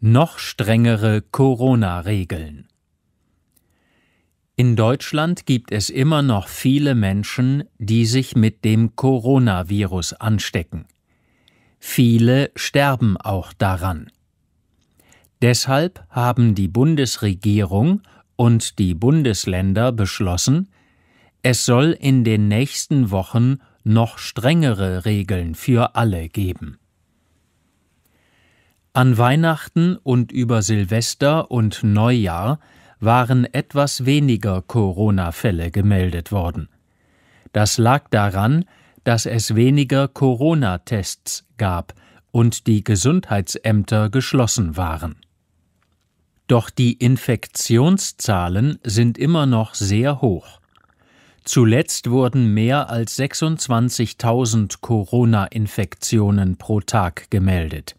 Noch strengere Corona-Regeln. In Deutschland gibt es immer noch viele Menschen, die sich mit dem Coronavirus anstecken. Viele sterben auch daran. Deshalb haben die Bundesregierung und die Bundesländer beschlossen, es soll in den nächsten Wochen noch strengere Regeln für alle geben. An Weihnachten und über Silvester und Neujahr waren etwas weniger Corona-Fälle gemeldet worden. Das lag daran, dass es weniger Corona-Tests gab und die Gesundheitsämter geschlossen waren. Doch die Infektionszahlen sind immer noch sehr hoch. Zuletzt wurden mehr als 26.000 Corona-Infektionen pro Tag gemeldet.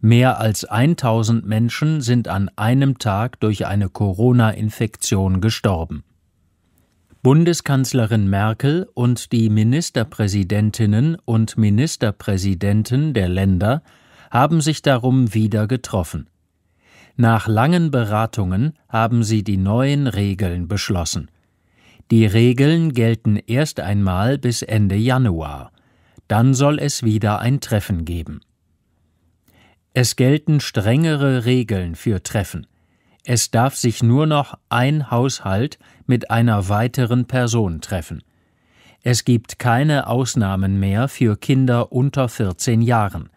Mehr als 1000 Menschen sind an einem Tag durch eine Corona-Infektion gestorben. Bundeskanzlerin Merkel und die Ministerpräsidentinnen und Ministerpräsidenten der Länder haben sich darum wieder getroffen. Nach langen Beratungen haben sie die neuen Regeln beschlossen. Die Regeln gelten erst einmal bis Ende Januar. Dann soll es wieder ein Treffen geben. Es gelten strengere Regeln für Treffen. Es darf sich nur noch ein Haushalt mit einer weiteren Person treffen. Es gibt keine Ausnahmen mehr für Kinder unter 14 Jahren.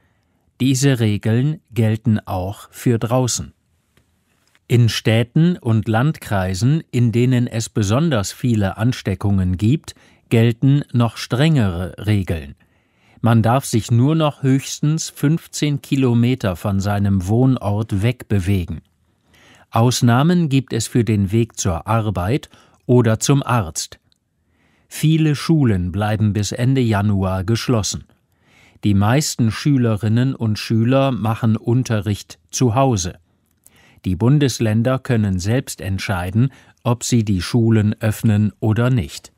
Diese Regeln gelten auch für draußen. In Städten und Landkreisen, in denen es besonders viele Ansteckungen gibt, gelten noch strengere Regeln. Man darf sich nur noch höchstens 15 Kilometer von seinem Wohnort wegbewegen. Ausnahmen gibt es für den Weg zur Arbeit oder zum Arzt. Viele Schulen bleiben bis Ende Januar geschlossen. Die meisten Schülerinnen und Schüler machen Unterricht zu Hause. Die Bundesländer können selbst entscheiden, ob sie die Schulen öffnen oder nicht.